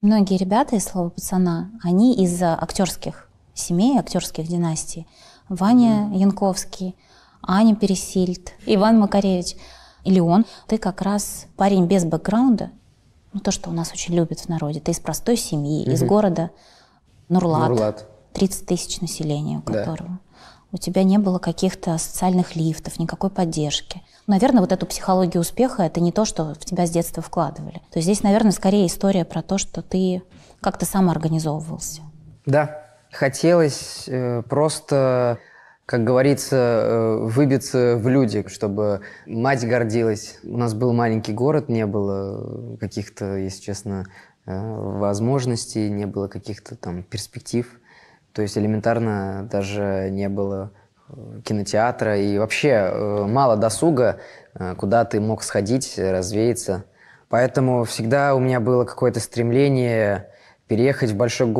Многие ребята из «Слова пацана», они из э, актерских семей, актерских династий. Ваня Янковский, Аня Пересильд, Иван Макаревич. Или он. Ты как раз парень без бэкграунда, ну, то, что у нас очень любят в народе. Ты из простой семьи, угу. из города Нурлат. Нурлат. 30 тысяч населения у которого. Да у тебя не было каких-то социальных лифтов, никакой поддержки. Наверное, вот эту психологию успеха это не то, что в тебя с детства вкладывали. То есть здесь, наверное, скорее история про то, что ты как-то самоорганизовывался. Да, хотелось э, просто, как говорится, э, выбиться в люди, чтобы мать гордилась. У нас был маленький город, не было каких-то, если честно, э, возможностей, не было каких-то там перспектив то есть элементарно даже не было э, кинотеатра и вообще э, мало досуга, э, куда ты мог сходить, развеяться. Поэтому всегда у меня было какое-то стремление переехать в большой город.